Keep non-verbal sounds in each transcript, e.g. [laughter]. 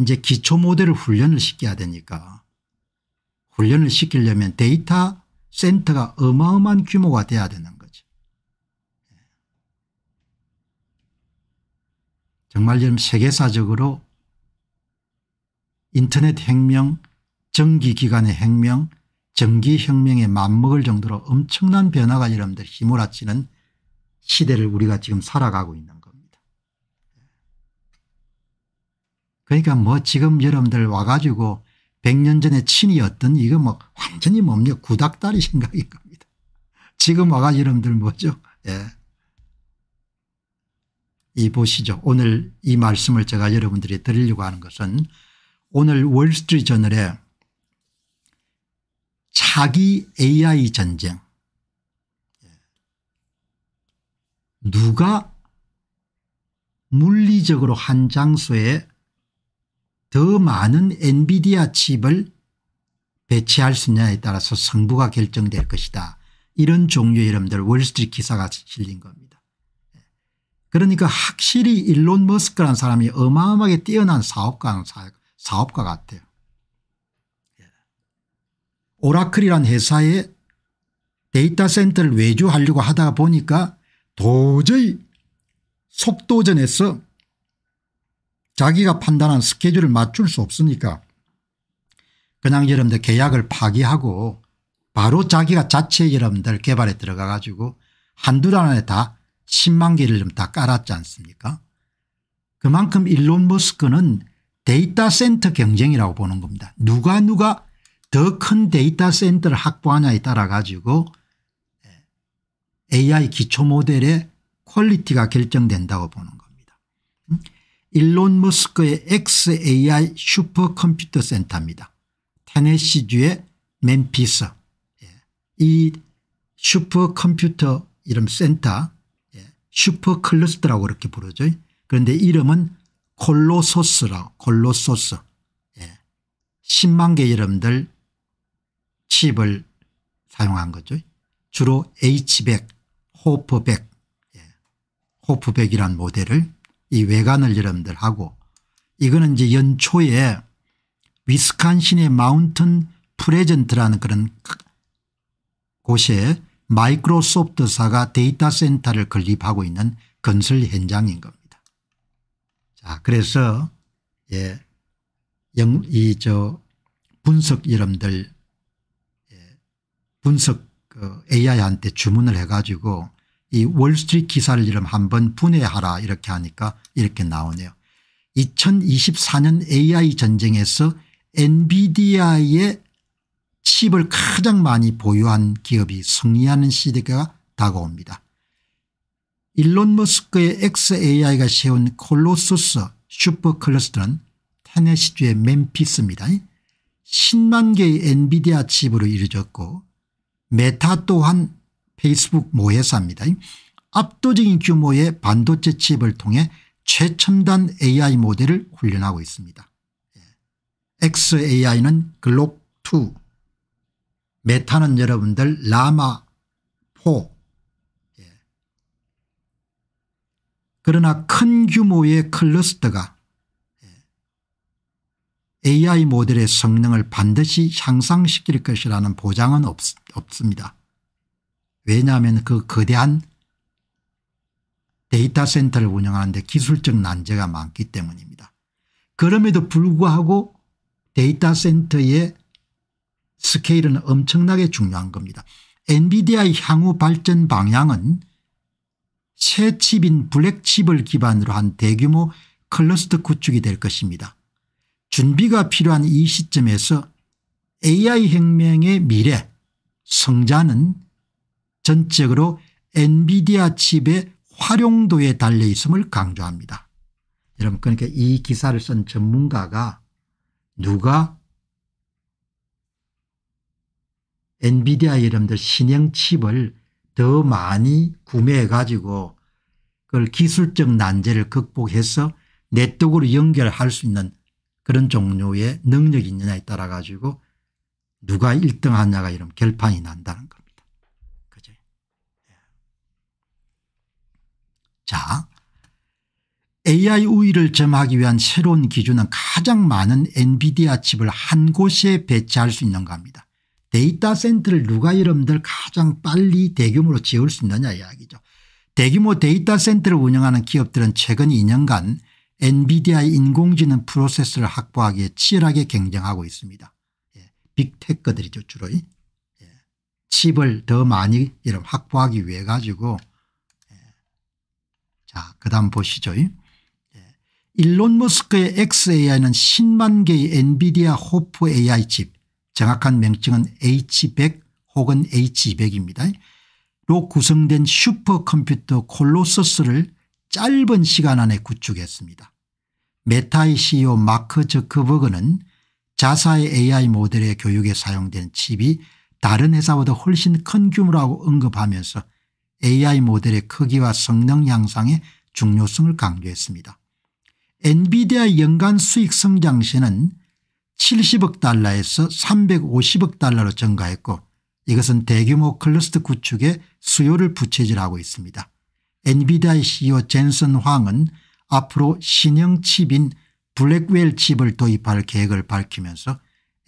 이제 기초 모델을 훈련을 시켜야 되니까 훈련을 시키려면 데이터 센터가 어마어마한 규모가 돼야 되는 거죠. 정말 지 세계사적으로 인터넷 혁명, 전기기관의 혁명, 전기혁명에 맞먹을 정도로 엄청난 변화가 여러분들 휘몰아치는 시대를 우리가 지금 살아가고 있는 그러니까 뭐 지금 여러분들 와가지고 100년 전에 친이 어떤 이거 뭐 완전히 뭡니까 구닥다리 생각인 겁니다. 지금 와가지고 여러분들 뭐죠. 예. 이 보시죠. 오늘 이 말씀을 제가 여러분들이 드리려고 하는 것은 오늘 월스트리트저널에 자기 AI 전쟁 예. 누가 물리적으로 한 장소에 더 많은 엔비디아 칩을 배치할 수 있느냐에 따라서 승부가 결정될 것이다. 이런 종류의 여러분들 월스트리트 기사가 실린 겁니다. 그러니까 확실히 일론 머스크라는 사람이 어마어마하게 뛰어난 사업가, 사업가 같아요. 예. 오라클이란 회사에 데이터 센터를 외주하려고 하다 보니까 도저히 속도전에서 자기가 판단한 스케줄을 맞출 수 없으니까 그냥 여러분들 계약을 파기하고 바로 자기가 자체 여러분들 개발에 들어가 가지고 한두 달 안에 다 10만 개를 좀 다 깔았지 않습니까 그만큼 일론 머스크는 데이터 센터 경쟁이라고 보는 겁니다. 누가 누가 더 큰 데이터 센터를 확보하냐에 따라 가지고 AI 예, 기초 모델의 퀄리티가 결정된다고 보는 거예요. 일론 머스크의 XAI 슈퍼컴퓨터 센터입니다. 테네시주의 멤피스 예. 이 슈퍼컴퓨터 이름 센터 예. 슈퍼클러스터라고 이렇게 부르죠. 그런데 이름은 콜로소스라 콜로소스 10만 예. 개 이름들 칩을 사용한 거죠. 주로 H100, 호프1호프1이란 모델을 이 외관을 여러분들 하고 이거는 이제 연초에 위스콘신의 마운튼 프레젠트라는 그런 곳에 마이크로소프트사가 데이터 센터를 건립하고 있는 건설 현장인 겁니다. 자, 그래서 예, 이저 분석 여러분들 예, 분석 그 AI한테 주문을 해가지고 이 월스트리트 기사를 이름 한번 분해하라 이렇게 하니까 이렇게 나오네요. 2024년 AI 전쟁에서 엔비디아의 칩을 가장 많이 보유한 기업이 승리하는 시대가 다가옵니다. 일론 머스크의 XAI가 세운 콜로소스 슈퍼클러스터는 테네시주의 맨피스입니다 10만 개의 엔비디아 칩으로 이루어졌고 메타 또한 페이스북 모회사입니다. 압도적인 규모의 반도체 칩을 통해 최첨단 AI 모델을 훈련하고 있습니다. 예. XAI는 글록2 메타는 여러분들 라마4 예. 그러나 큰 규모의 클러스터가 AI 예, 모델의 성능을 반드시 향상시킬 것이라는 보장은 없, 없습니다. 왜냐하면 그 거대한 데이터 센터를 운영하는데 기술적 난제가 많기 때문입니다. 그럼에도 불구하고 데이터 센터의 스케일은 엄청나게 중요한 겁니다. 엔비디아의 향후 발전 방향은 새 칩인 블랙칩을 기반으로 한 대규모 클러스터 구축이 될 것입니다. 준비가 필요한 이 시점에서 AI 혁명의 미래 성자는 전적으로 엔비디아 칩의 활용도에 달려 있음을 강조합니다. 여러분 그러니까 이 기사를 쓴 전문가가 누가 엔비디아 여러분들 신형 칩을 더 많이 구매해 가지고 그걸 기술적 난제를 극복해서 네트워크로 연결할 수 있는 그런 종류의 능력이 있느냐에 따라 가지고 누가 1등 하냐가 이런 결판이 난다는 거자 AI 우위를 점하기 위한 새로운 기준은 가장 많은 엔비디아 칩을 한 곳에 배치할 수있는겁니다 데이터 센터를 누가 여러분들 가장 빨리 대규모로 지을 수 있느냐 이야기죠. 대규모 데이터 센터를 운영하는 기업들은 최근 2년간 엔비디아의 인공지능 프로세스를 확보하기에 치열하게 경쟁하고 있습니다. 예. 빅테크들이죠 주로. 예. 칩을 더 많이 이런 확보하기 위해 가지고 자, 그 다음 보시죠. 예. 일론 머스크의 XAI는 10만 개의 엔비디아 호프 AI 칩 정확한 명칭은 H100 혹은 H200입니다. 로 구성된 슈퍼컴퓨터 콜로서스를 짧은 시간 안에 구축했습니다. 메타의 CEO 마크 저크버그는 자사의 AI 모델의 교육에 사용된 칩이 다른 회사보다 훨씬 큰 규모라고 언급하면서 AI 모델의 크기와 성능 향상의 중요성을 강조했습니다. 엔비디아 연간 수익 성장시는 70억 달러에서 350억 달러로 증가했고 이것은 대규모 클러스터 구축의 수요를 부채질하고 있습니다. 엔비디아의 CEO 젠슨 황은 앞으로 신형 칩인 블랙웰 칩을 도입할 계획을 밝히면서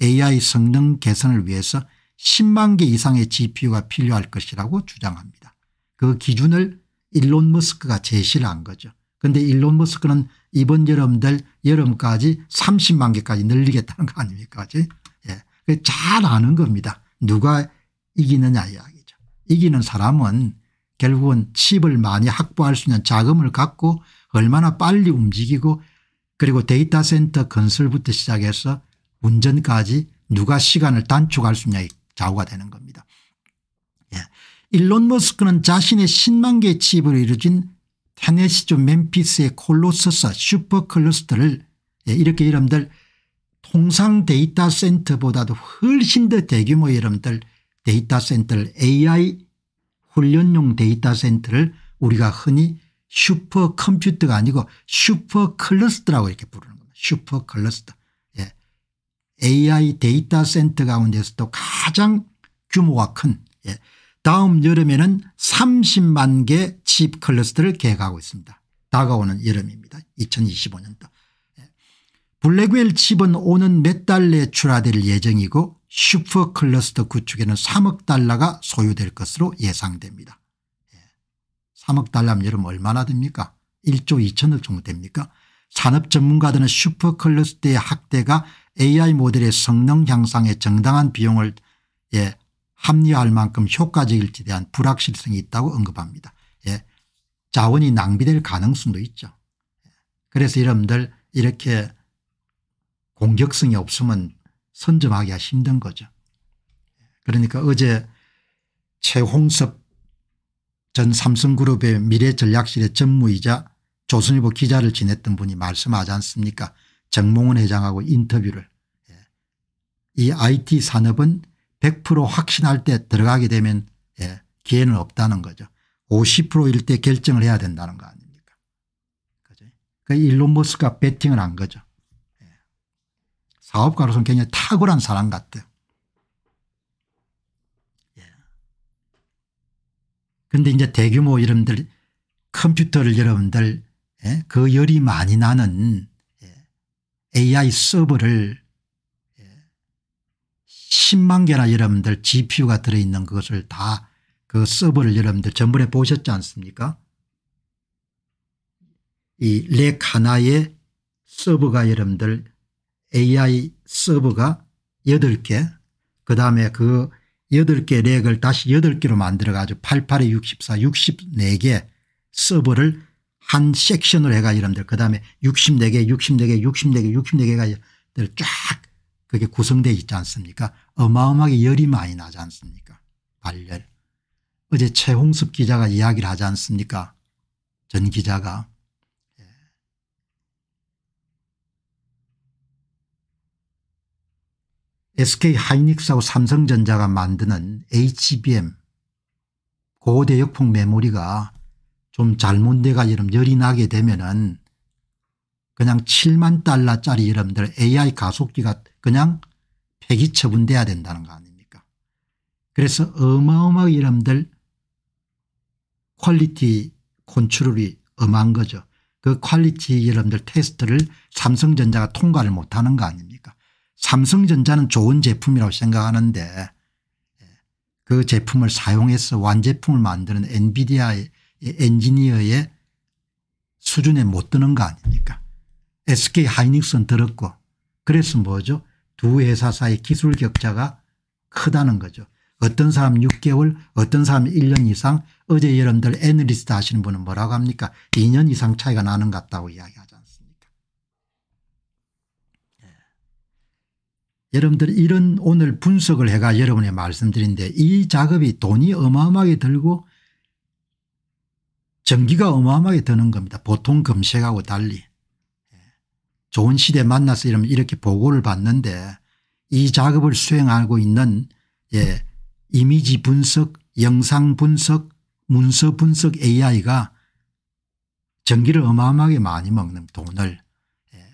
AI 성능 개선을 위해서 10만 개 이상의 GPU가 필요할 것이라고 주장합니다. 그 기준을 일론 머스크가 제시를 한 거죠. 그런데 일론 머스크는 이번 여름 될 여름까지 30만 개까지 늘리겠다는 거 아닙니까? 예. 잘 아는 겁니다. 누가 이기느냐 이야기죠. 이기는 사람은 결국은 칩을 많이 확보할 수 있는 자금을 갖고 얼마나 빨리 움직이고 그리고 데이터 센터 건설부터 시작해서 운전까지 누가 시간을 단축할 수 있냐 좌우가 되는 겁니다. 예. 일론 머스크는 자신의 10만 개의 칩으로 이루어진 테네시주 멤피스의 콜로서스 슈퍼클러스터를 예, 이렇게 여러분들 통상 데이터 센터보다도 훨씬 더 대규모 여러분들 데이터 센터를 AI 훈련용 데이터 센터를 우리가 흔히 슈퍼컴퓨터가 아니고 슈퍼클러스터라고 이렇게 부르는 겁니다. 슈퍼클러스터. 예. AI 데이터 센터 가운데서도 가장 규모가 큰 예. 다음 여름에는 30만 개 칩 클러스터를 계획하고 있습니다. 다가오는 여름입니다. 2025년도. 예. 블랙웰 칩은 오는 몇 달내 출하될 예정이고 슈퍼 클러스터 구축에는 3억 달러가 소요될 것으로 예상됩니다. 3억 예. 달러면 여러분 얼마나 됩니까 1조 2천억 정도 됩니까 산업 전문가들은 슈퍼 클러스터의 학대가 AI 모델의 성능 향상에 정당한 비용을 예, 합리화할 만큼 효과적일지 대한 불확실성이 있다고 언급합니다. 예. 자원이 낭비될 가능성도 있죠. 그래서 여러분들 이렇게 공격성이 없으면 선점하기가 힘든 거죠. 그러니까 어제 최홍섭 전 삼성그룹의 미래전략실의 전무이자 조선일보 기자를 지냈던 분이 말씀하지 않습니까 정몽원 회장하고 인터뷰를 예. 이 IT 산업은 100% 확신할 때 들어가게 되면 예, 기회는 없다는 거죠. 50%일 때 결정을 해야 된다는 거 아닙니까? 그죠? 그 일론 머스크가 배팅을 한 거죠. 예. 사업가로서는 굉장히 탁월한 사람 같아요. 그런데 예. 이제 대규모 여러분들 컴퓨터를 여러분들 예? 그 열이 많이 나는 AI 예, 서버를 10만 개나 여러분들 gpu가 들어있는 것을 다 그 서버를 여러분들 전번에 보셨지 않습니까 이 렉 하나의 서버가 여러분들 AI 서버가 8개 그 다음에 그 8개 렉을 다시 8개로 만들어가지고 88에 64 64개 서버를 한 섹션을 해가 여러분들 그 다음에 64개 64개 64개 64개가 쫙 그게 구성되어 있지 않습니까 어마어마하게 열이 많이 나지 않습니까 발열. 어제 최홍섭 기자가 이야기를 하지 않습니까 전 기자가. 예. SK 하이닉스하고 삼성전자가 만드는 HBM 고대 역풍 메모리가 좀 잘못돼가 여러 열이 나게 되면은 그냥 7만 달러짜리 여러분들 AI 가속기가 그냥 폐기 처분돼야 된다는 거 아닙니까 그래서 어마어마한 이름들 퀄리티 콘트롤이 엄한 거죠. 그 퀄리티 여러들 테스트를 삼성전자가 통과를 못하는 거 아닙니까 삼성전자는 좋은 제품이라고 생각하는데 예, 그 제품을 사용해서 완제품을 만드는 엔비디아의 엔지니어의 수준에 못 드는 거 아닙니까 SK 하이닉스는 들었고 그래서 뭐죠 두 회사 사이 기술 격차가 크다는 거죠. 어떤 사람 6개월 어떤 사람 1년 이상 어제 여러분들 애널리스트 하시는 분은 뭐라고 합니까 2년 이상 차이가 나는 것 같다고 이야기하지 않습니까 네. 여러분들 이런 오늘 분석을 해가 여러분에 말씀드린데 이 작업이 돈이 어마어마하게 들고 전기가 어마어마하게 드는 겁니다. 보통 금색하고 달리. 좋은 시대 만나서 이러면 이렇게 보고를 받는데 이 작업을 수행하고 있는 예, 이미지 분석 영상 분석 문서 분석 AI가 전기를 어마어마하게 많이 먹는 돈을 예.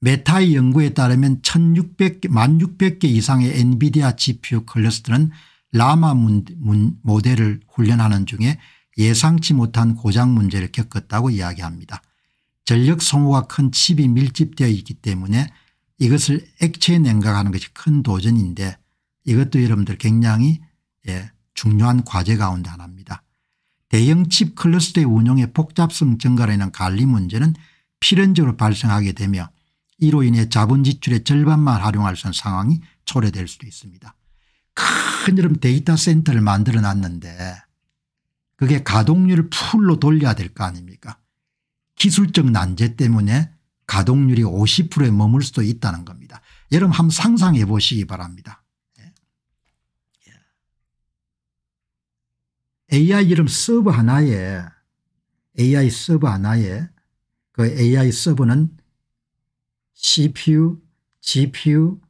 메타의 연구에 따르면 1600개 1600개 이상의 엔비디아 GPU 클러스터는 라마 문, 문, 모델을 훈련하는 중에 예상치 못한 고장 문제를 겪었다고 이야기합니다. 전력 소모가 큰 칩이 밀집되어 있기 때문에 이것을 액체에 냉각하는 것이 큰 도전인데 이것도 여러분들 굉장히 예, 중요한 과제 가운데 하나입니다. 대형 칩 클러스터의 운용의 복잡성 증가로 인한 관리 문제는 필연적으로 발생하게 되며 이로 인해 자본 지출의 절반만 활용할 수 있는 상황이 초래될 수도 있습니다. 큰 여름 데이터 센터를 만들어 놨는데 그게 가동률을 풀로 돌려야 될 거 아닙니까 기술적 난제 때문에 가동률이 50%에 머물 수도 있다는 겁니다. 여러분 한번 상상해 보시기 바랍니다. AI 예. 이름 서버 하나에 AI 서버 하나에 그 AI 서버는 CPU, GPU,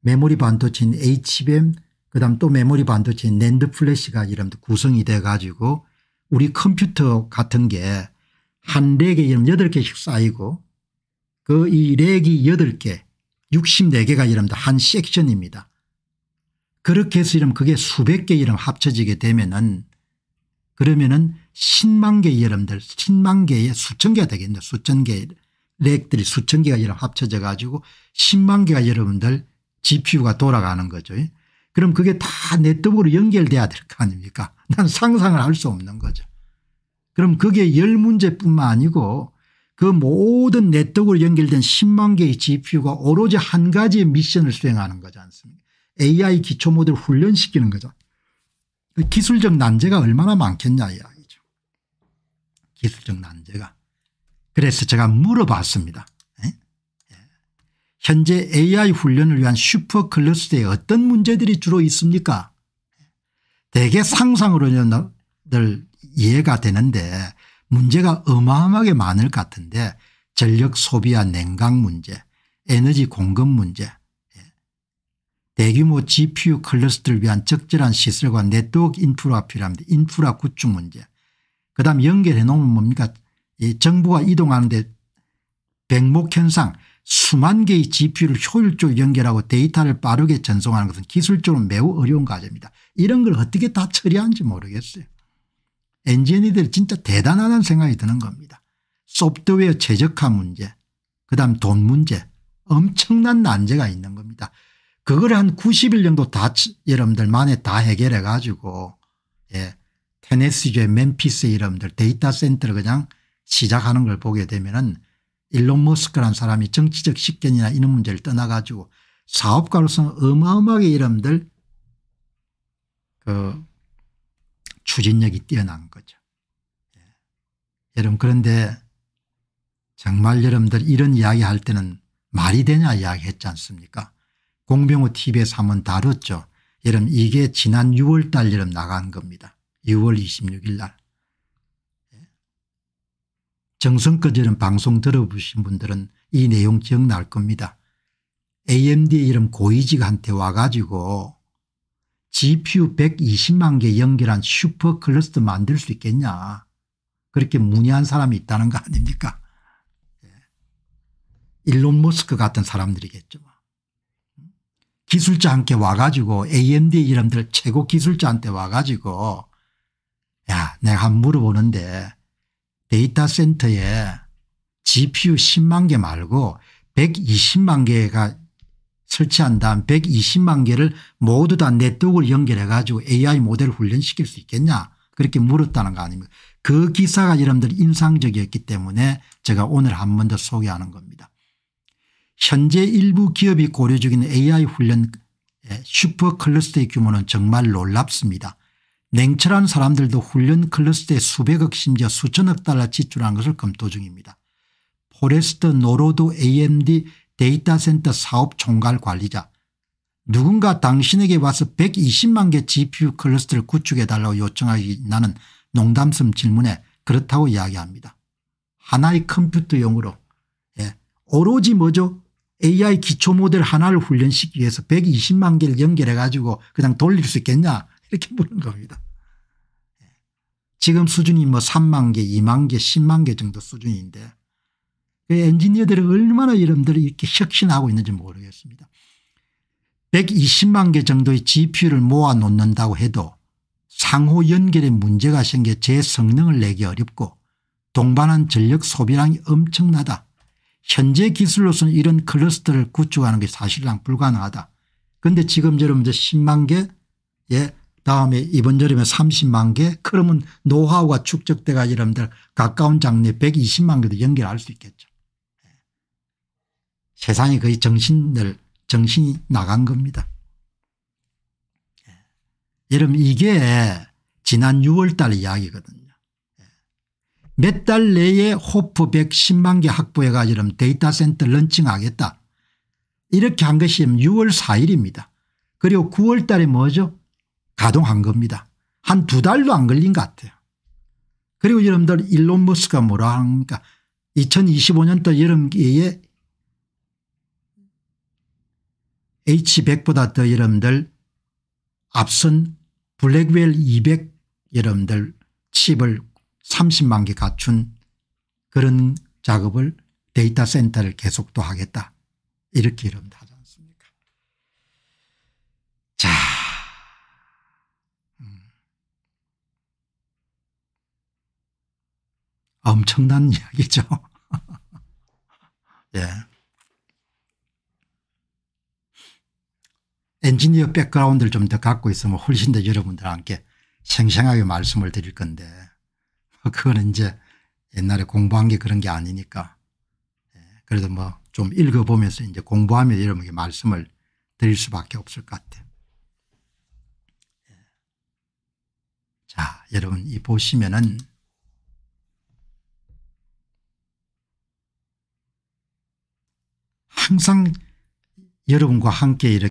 메모리 반도체인 HBM 그다음 또 메모리 반도체인 랜드 플래시가 이름도 구성이 돼 가지고 우리 컴퓨터 같은 게한 렉에 이러면 8개씩 쌓이고 그 이 렉이 8개 64개가 이름면한 섹션입니다. 그렇게 해서 이러 그게 수백 개 이름 합쳐지게 되면은 그러면은 10만 개여러들 10만 개에 수천 개가 되겠네 수천 개 렉들이 수천 개가 이름 합쳐져 가지고 10만 개가 여러분들 GPU가 돌아가는 거죠. 그럼 그게 다 네트워크로 연결돼야 될 거 아닙니까? [laughs] 난 상상을 할 수 없는 거죠. 그럼 그게 열 문제뿐만 아니고 그 모든 네트워크로 연결된 10만 개의 GPU가 오로지 한 가지의 미션을 수행하는 거지 않습니까 AI 기초 모델 훈련시키는 거죠. 그 기술적 난제가 얼마나 많겠냐 이야기죠. 기술적 난제가. 그래서 제가 물어봤습니다. 예? 예. 현재 AI 훈련을 위한 슈퍼클러스터에 어떤 문제들이 주로 있습니까? 대개 상상으로는 늘 이해가 되는데 문제가 어마어마하게 많을 것 같은데 전력 소비와 냉각 문제 에너지 공급 문제 예. 대규모 GPU 클러스터를 위한 적절한 시설과 네트워크 인프라가 필요합니다. 인프라 구축 문제 그 다음 연결해 놓으면 뭡니까 이 정부가 이동하는데 백목현상 수만 개의 GPU를 효율적으로 연결하고 데이터를 빠르게 전송하는 것은 기술적으로 매우 어려운 과제입니다. 이런 걸 어떻게 다 처리하는지 모르겠어요. 엔지니어들 진짜 대단하다는 생각이 드는 겁니다. 소프트웨어 최적화 문제 그다음 돈 문제 엄청난 난제가 있는 겁니다. 그걸 한 90일 정도 다 여러분들 만에 다 해결해 가지고 예, 테네시주의 멤피스 여러분들 데이터 센터를 그냥 시작하는 걸 보게 되면은 일론 머스크란 사람이 정치적 식견이나 이런 문제를 떠나 가지고 사업가로서는 어마어마하게 여러분들 그 추진력이 뛰어난 거죠. 예. 여러분 그런데 정말 여러분들 이런 이야기할 때는 말이 되냐 이야기했지 않습니까 공병호 TV에서 한번 다뤘죠. 여러분 이게 지난 6월 달 여러분 나간 겁니다. 6월 26일 날. 예. 정성껏 여러분 방송 들어보신 분들은 이 내용 기억날 겁니다. AMD 이름 고위직한테 와가지고 GPU 120만 개 연결한 슈퍼 클러스터 만들 수 있겠냐. 그렇게 문의한 사람이 있다는 거 아닙니까? 예. 일론 머스크 같은 사람들이겠죠. 기술자 함께 와가지고 AMD 이름들 최고 기술자한테 와가지고 야 내가 한번 물어보는데 데이터 센터에 GPU 10만 개 말고 120만 개가 설치한 다음 120만 개를 모두 다 네트워크를 연결해 가지고 AI 모델 훈련시킬 수 있겠냐 그렇게 물었다는 거 아닙니까 그 기사가 여러분들 인상적이었기 때문에 제가 오늘 한 번 더 소개하는 겁니다. 현재 일부 기업이 고려 중인 AI 훈련 슈퍼 클러스터의 규모는 정말 놀랍습니다. 냉철한 사람들도 훈련 클러스터에 수백억 심지어 수천억 달러 지출한 것을 검토 중입니다. 포레스트 노로도 AMD 데이터센터 사업 총괄 관리자 누군가 당신에게 와서 120만 개 GPU 클러스터를 구축해달라고 요청하기 나는 농담스 질문에 그렇다고 이야기합니다. 하나의 컴퓨터 용으로 예. 오로지 뭐죠 AI 기초 모델 하나를 훈련시키기 위해서 120만 개를 연결해 가지고 그냥 돌릴 수 있겠냐 이렇게 묻는 겁니다. 예. 지금 수준이 뭐 3만 개 2만 개 10만 개 정도 수준인데 그 엔지니어들이 얼마나 여러분들이 이렇게 혁신하고 있는지 모르겠습니다. 120만 개 정도의 GPU를 모아 놓는다고 해도 상호 연결에 문제가 생겨 제 성능을 내기 어렵고 동반한 전력 소비량이 엄청나다. 현재 기술로서는 이런 클러스터를 구축하는 게 사실상 불가능하다. 그런데 지금 여러분들 10만 개, 예, 다음에 이번 여름에 30만 개, 그러면 노하우가 축적돼가 여러분들 가까운 장래 120만 개도 연결할 수 있겠죠. 세상이 거의 정신을 정신이 나간 겁니다. 예. 여러분 이게 지난 6월 달 이야기거든요. 예. 몇달 내에 호프 110만 개 확보해 가지고 데이터 센터 런칭하겠다. 이렇게 한 것이 6월 4일입니다. 그리고 9월 달에 뭐죠? 가동한 겁니다. 한 두 달도 안 걸린 것 같아요. 그리고 여러분들 일론 머스가 뭐라 합니까? 2025년도 여름기에 H100보다 더 여러분들 앞선 블랙웰 200 여러분들 칩을 30만 개 갖춘 그런 작업을 데이터 센터를 계속 또 하겠다. 이렇게 여러분들 하지 않습니까? 자. 음. 엄청난 이야기죠. [laughs] 예. 엔지니어 백그라운드를 좀 더 갖고 있으면 훨씬 더 여러분들한테 생생하게 말씀을 드릴 건데 뭐 그거는 이제 옛날에 공부한 게 그런 게 아니니까 예, 그래도 뭐 좀 읽어보면서 이제 공부하면 여러분께 말씀을 드릴 수밖에 없을 것 같아요. 예. 자 여러분 이 보시면은 항상 여러분과 함께 이렇게